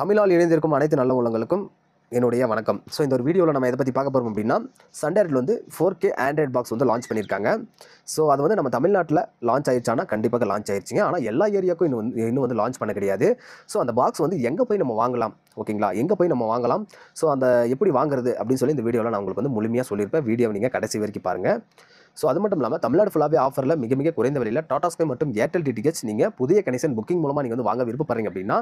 தமிழால் இணைந்திருக்கும் அனைத்து நல்ல உள்ளங்களுக்கும் என்னுடைய வணக்கம் ஸோ இந்த ஒரு வீடியோவில் நம்ம எதை பற்றி பார்க்க போகிறோம் அப்படின்னா சண்டேரில் வந்து ஃபோர் கே ஆண்ட்ராய்ட் பாக்ஸ் வந்து லான்ச் பண்ணியிருக்காங்க ஸோ அது வந்து நம்ம தமிழ்நாட்டில் லான்ச் ஆயிடுச்சானா கண்டிப்பாக லான்ச் ஆயிடுச்சிங்க ஆனால் எல்லா ஏரியாவுக்கும் இன்னும் வந்து இன்னும் வந்து லான்ச் பண்ண கிடையாது ஸோ அந்த பாக்ஸ் வந்து எங்கே போய் நம்ம வாங்கலாம் ஓகேங்களா எங்கே போய் நம்ம வாங்கலாம் ஸோ அந்த எப்படி வாங்குறது அப்படின்னு சொல்லி இந்த வீடியோவில் நான் உங்களுக்கு வந்து முழுமையாக சொல்லியிருப்பேன் வீடியோ நீங்கள் கடைசி வரைக்கும் பாருங்கள் ஸோ அது மட்டும் இல்லாமல் தமிழ்நாடு ஃபுல்லாகவே ஆஃபரில் மிக மிக குறைந்த விலையில் டாடா ஸ்கை மற்றும் ஏர்டெல் டிடிஹெச் நீங்கள் புதிய கனெக்ஷன் புக்கிங் மூலமாக நீங்கள் வந்து வாங்க விருப்பப்படுறீங்க அப்படின்னா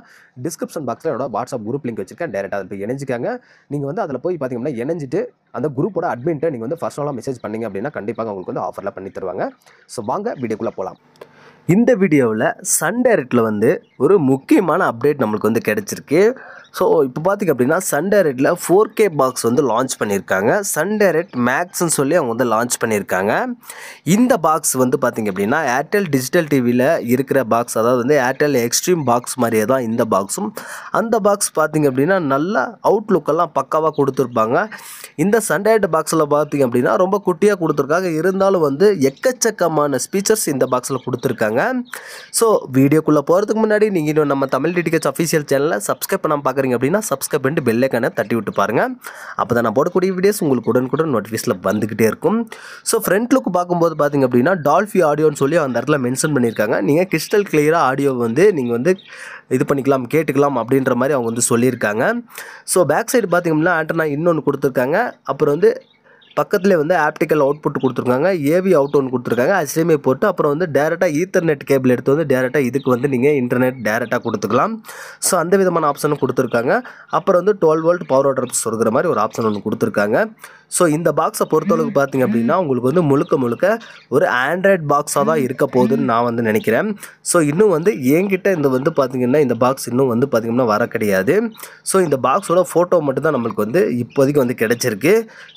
டிஸ்கிரிப்ஷன் பாக்ஸில் என்னோட வாட்ஸ்அப் குரூப் லிங்க் வச்சிருக்கேன் டேரெக்டாக அதில் போய் இணைஞ்சிக்காங்க நீங்கள் வந்து அதில் போய் பார்த்தீங்கன்னா இணைஞ்சிட்டு அந்த குரூப்போட அட்மிண்ட்டை நீங்கள் வந்து ஃபர்ஸ்ட் ஆலாக மெசேஜ் பண்ணிங்க அப்படின்னா கண்டிப்பாக உங்களுக்கு வந்து ஆஃபரில் பண்ணி தருவாங்க ஸோ வாங்க வீடியோக்குள்ளே போகலாம் இந்த வீடியோவில் சன் டைரக்டில் வந்து ஒரு முக்கியமான அப்டேட் நம்மளுக்கு வந்து கிடச்சிருக்கு ஸோ இப்போ பார்த்திங்க அப்படின்னா சன் ரெட்டில் ஃபோர் கே பாக்ஸ் வந்து லான்ச் பண்ணியிருக்காங்க சன் ரெட் மேக்ஸ்னு சொல்லி அவங்க வந்து லான்ச் பண்ணியிருக்காங்க இந்த பாக்ஸ் வந்து பார்த்திங்க அப்படின்னா ஏர்டெல் டிஜிட்டல் டிவியில் இருக்கிற பாக்ஸ் அதாவது வந்து ஏர்டெல் எக்ஸ்ட்ரீம் பாக்ஸ் மாதிரியே தான் இந்த பாக்ஸும் அந்த பாக்ஸ் பார்த்திங்க அப்படின்னா நல்லா அவுட்லுக்கெல்லாம் பக்காவாக கொடுத்துருப்பாங்க இந்த சன் டேரெக்ட் பாக்ஸில் பார்த்திங்க அப்படின்னா ரொம்ப குட்டியாக கொடுத்துருக்காங்க இருந்தாலும் வந்து எக்கச்சக்கமான ஸ்பீச்சர்ஸ் இந்த பாக்ஸில் கொடுத்துருக்காங்க ஸோ வீடியோக்குள்ளே போகிறதுக்கு முன்னாடி நீங்கள் இன்னும் நம்ம தமிழ் டிடிகேட்ஸ் அஃபீஷியல் சேனலில் சப்ஸ்கிரைப் பண்ணாமல் பார்க்குறீங்க பார்க்குறீங்க அப்படின்னா சப்ஸ்கிரைப் பண்ணிட்டு பெல்லைக்கான தட்டி விட்டு பாருங்கள் அப்போ தான் நான் போடக்கூடிய வீடியோஸ் உங்களுக்கு உடனுக்குடன் நோட்டிஃபீஸில் வந்துக்கிட்டே இருக்கும் ஸோ ஃப்ரண்ட் லுக் பார்க்கும்போது பார்த்திங்க அப்படின்னா டால்ஃபி ஆடியோன்னு சொல்லி அந்த இடத்துல மென்ஷன் பண்ணியிருக்காங்க நீங்கள் கிறிஸ்டல் கிளியராக ஆடியோ வந்து நீங்கள் வந்து இது பண்ணிக்கலாம் கேட்டுக்கலாம் அப்படின்ற மாதிரி அவங்க வந்து சொல்லியிருக்காங்க ஸோ பேக் சைடு பார்த்திங்கன்னா ஆண்டனா இன்னொன்று கொடுத்துருக்காங்க அப்புறம் வந்து பக்கத்துலேயே வந்து ஆப்டிக்கல் அவுட்புட் கொடுத்துருக்காங்க ஏவி அவுட் ஒன்று கொடுத்துருக்காங்க அசிஎம்ஐ போட்டு அப்புறம் வந்து டேரெக்டாக ஈத்தர்நெட் கேபிள் எடுத்து வந்து டேரெக்டாக இதுக்கு வந்து நீங்கள் இன்டர்நெட் டேரெக்டாக கொடுத்துக்கலாம் ஸோ அந்த விதமான ஆப்ஷனும் கொடுத்துருக்காங்க அப்புறம் வந்து டுவெல் வோல்ட் பவர் ஆர்டர்ஸ் சொல்கிற மாதிரி ஒரு ஆப்ஷன் ஒன்று கொடுத்துருக்காங்க ஸோ இந்த பாக்ஸை பொறுத்தளவுக்கு பார்த்தீங்க அப்படின்னா உங்களுக்கு வந்து முழுக்க முழுக்க ஒரு ஆண்ட்ராய்ட் பாக்ஸாக தான் இருக்க போகுதுன்னு நான் வந்து நினைக்கிறேன் ஸோ இன்னும் வந்து என்கிட்ட இந்த வந்து பார்த்திங்கன்னா இந்த பாக்ஸ் இன்னும் வந்து பார்த்திங்கன்னா வர கிடையாது ஸோ இந்த பாக்ஸோட ஃபோட்டோ மட்டும்தான் நம்மளுக்கு வந்து இப்போதைக்கு வந்து கிடச்சிருக்கு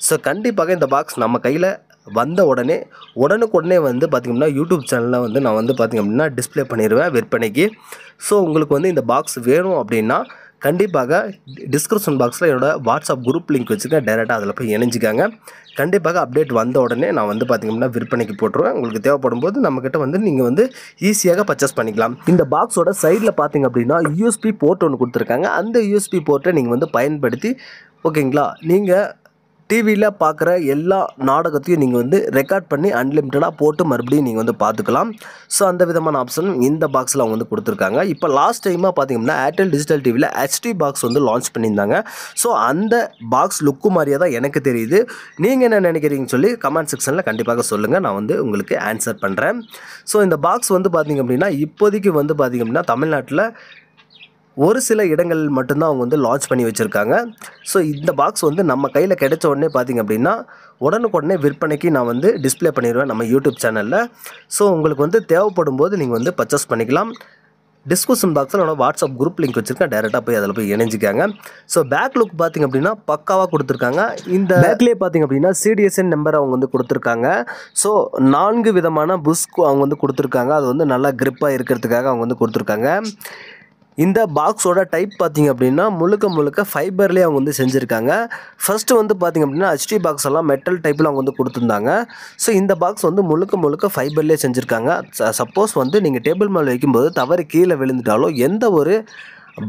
ஸோ கண்டிப்பாக இந்த பாக்ஸ் நம்ம கையில் வந்த உடனே உடனுக்குடனே வந்து பார்த்திங்கன்னா யூடியூப் சேனலில் வந்து நான் வந்து பார்த்திங்க அப்படின்னா டிஸ்பிளே பண்ணிடுவேன் விற்பனைக்கு ஸோ உங்களுக்கு வந்து இந்த பாக்ஸ் வேணும் அப்படின்னா கண்டிப்பாக டிஸ்கிரிப்ஷன் பாக்ஸில் என்னோடய வாட்ஸ்அப் குரூப் லிங்க் வச்சுருக்கேன் டேரெக்டாக அதில் போய் இணைஞ்சிக்காங்க கண்டிப்பாக அப்டேட் வந்த உடனே நான் வந்து பார்த்திங்கன்னா விற்பனைக்கு போட்டுருவேன் உங்களுக்கு தேவைப்படும் போது நம்மக்கிட்ட வந்து நீங்கள் வந்து ஈஸியாக பர்ச்சேஸ் பண்ணிக்கலாம் இந்த பாக்ஸோட சைடில் பார்த்திங்க அப்படின்னா யூஎஸ்பி போர்ட் ஒன்று கொடுத்துருக்காங்க அந்த யூஎஸ்பி போர்ட்டை நீங்கள் வந்து பயன்படுத்தி ஓகேங்களா நீங்கள் டிவியில் பார்க்குற எல்லா நாடகத்தையும் நீங்கள் வந்து ரெக்கார்ட் பண்ணி அன்லிமிட்டடாக போட்டு மறுபடியும் நீங்கள் வந்து பார்த்துக்கலாம் ஸோ அந்த விதமான ஆப்ஷன் இந்த பாக்ஸில் அவங்க வந்து கொடுத்துருக்காங்க இப்போ லாஸ்ட் டைமாக பார்த்தீங்கன்னா ஏர்டெல் டிஜிட்டல் டிவியில் ஹெச்டி பாக்ஸ் வந்து லான்ச் பண்ணியிருந்தாங்க ஸோ அந்த பாக்ஸ் லுக்கு மாதிரியாக தான் எனக்கு தெரியுது நீங்கள் என்ன நினைக்கிறீங்கன்னு சொல்லி கமெண்ட் செக்ஷனில் கண்டிப்பாக சொல்லுங்கள் நான் வந்து உங்களுக்கு ஆன்சர் பண்ணுறேன் ஸோ இந்த பாக்ஸ் வந்து பார்த்திங்க அப்படின்னா இப்போதைக்கு வந்து பார்த்திங்க அப்படின்னா தமிழ்நாட்டில் ஒரு சில இடங்களில் மட்டும்தான் அவங்க வந்து லான்ச் பண்ணி வச்சுருக்காங்க ஸோ இந்த பாக்ஸ் வந்து நம்ம கையில் கிடைச்ச உடனே பார்த்திங்க அப்படின்னா உடனுக்குடனே விற்பனைக்கு நான் வந்து டிஸ்பிளே பண்ணிடுவேன் நம்ம யூடியூப் சேனலில் ஸோ உங்களுக்கு வந்து தேவைப்படும் போது நீங்கள் வந்து பர்ச்சேஸ் பண்ணிக்கலாம் டிஸ்கஷன் பாக்ஸில் என்னோடய வாட்ஸ்அப் குரூப் லிங்க் வச்சுருக்கேன் டேரெக்டாக போய் அதில் போய் இணைஞ்சிக்காங்க ஸோ பேக் லுக் பார்த்திங்க அப்படின்னா பக்காவாக கொடுத்துருக்காங்க இந்த பேக்லேயே பார்த்திங்க அப்படின்னா சிடிஎஸ்என் நம்பர் அவங்க வந்து கொடுத்துருக்காங்க ஸோ நான்கு விதமான புஸ்க்கு அவங்க வந்து கொடுத்துருக்காங்க அது வந்து நல்லா க்ரிப்பாக இருக்கிறதுக்காக அவங்க வந்து கொடுத்துருக்காங்க இந்த பாக்ஸோட டைப் பார்த்திங்க அப்படின்னா முழுக்க முழுக்க ஃபைபர்லேயே அவங்க வந்து செஞ்சுருக்காங்க ஃபஸ்ட்டு வந்து பார்த்திங்க அப்படின்னா ஹெச்டி பாக்ஸ் எல்லாம் மெட்டல் டைப்பில் அவங்க வந்து கொடுத்துருந்தாங்க ஸோ இந்த பாக்ஸ் வந்து முழுக்க முழுக்க ஃபைபர்லேயே செஞ்சுருக்காங்க சப்போஸ் வந்து நீங்கள் டேபிள் மேலே வைக்கும்போது தவறு கீழே விழுந்துட்டாலோ எந்த ஒரு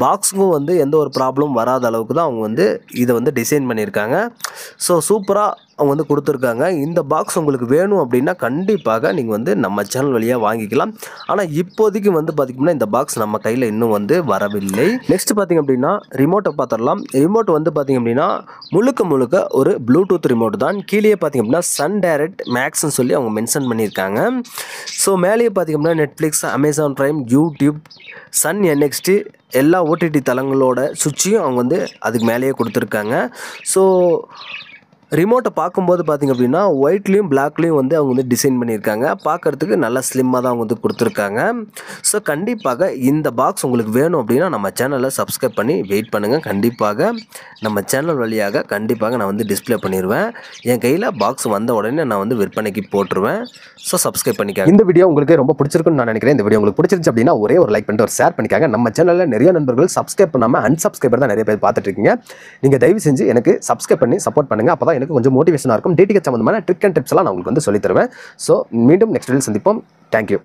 பாக்ஸுக்கும் வந்து எந்த ஒரு ப்ராப்ளமும் வராத அளவுக்கு தான் அவங்க வந்து இதை வந்து டிசைன் பண்ணியிருக்காங்க ஸோ சூப்பராக அவங்க வந்து கொடுத்துருக்காங்க இந்த பாக்ஸ் உங்களுக்கு வேணும் அப்படின்னா கண்டிப்பாக நீங்கள் வந்து நம்ம சேனல் வழியாக வாங்கிக்கலாம் ஆனால் இப்போதைக்கு வந்து பார்த்திங்கன்னா இந்த பாக்ஸ் நம்ம கையில் இன்னும் வந்து வரவில்லை நெக்ஸ்ட் பார்த்திங்க அப்படின்னா ரிமோட்டை பார்த்துடலாம் ரிமோட் வந்து பார்த்திங்க அப்படின்னா முழுக்க முழுக்க ஒரு ப்ளூடூத் ரிமோட் தான் கீழே பார்த்திங்க அப்படின்னா சன் டைரக்ட் மேக்ஸ்ன்னு சொல்லி அவங்க மென்ஷன் பண்ணியிருக்காங்க ஸோ மேலேயே பார்த்திங்க அப்படின்னா Netflix Amazon Prime YouTube Sun NXT எல்லா ஓடிடி தளங்களோட சுவிட்சையும் அவங்க வந்து அதுக்கு மேலேயே கொடுத்துருக்காங்க ஸோ ரிமோட்டை பார்க்கும்போது பார்த்திங்க அப்படின்னா ஒயிட்லேயும் பிளாக்லேயும் வந்து அவங்க வந்து டிசைன் பண்ணியிருக்காங்க பார்க்குறதுக்கு நல்லா ஸ்லிம்மாக தான் அவங்க வந்து கொடுத்துருக்காங்க ஸோ கண்டிப்பாக இந்த பாக்ஸ் உங்களுக்கு வேணும் அப்படின்னா நம்ம சேனலில் சப்ஸ்கிரைப் பண்ணி வெயிட் பண்ணுங்கள் கண்டிப்பாக நம்ம சேனல் வழியாக கண்டிப்பாக நான் வந்து டிஸ்பிளே பண்ணிடுவேன் என் கையில் பாக்ஸ் வந்த உடனே நான் வந்து விற்பனைக்கு போட்டுருவேன் ஸோ சப்ஸ்கிரைப் பண்ணிக்காங்க இந்த வீடியோ உங்களுக்கு ரொம்ப பிடிச்சிருக்குன்னு நான் நினைக்கிறேன் இந்த வீடியோ உங்களுக்கு பிடிச்சிருச்சு அப்படின்னா ஒரே ஒரு லைக் பண்ணிட்டு ஒரு ஷேர் பண்ணிக்காங்க நம்ம சேனலில் நிறைய நண்பர்கள் சப்ஸ்கிரைப் பண்ணாமல் அன்சப்ஸ்கிரைபர் தான் நிறைய பேர் பார்த்துட்டு இருக்கீங்க நீங்கள் தயவு செஞ்சு எனக்கு சப்ஸ்கிரைப் பண்ணி சப்போர்ட் பண்ணுங்கள் அப்போ தான் எனக்கு கொஞ்சம் மோட்டிவேஷனாக இருக்கும் டேட்டிங் சம்மந்தமான ட்ரிக் அண்ட் டிப்ஸ்லாம் நான் உங்களுக்கு வந்து சொல்லித்தருவேன் ஸோ மீண்டும் நெக்ஸ்ட் வீடியோ சந்திப்போம் தேங்க்யூ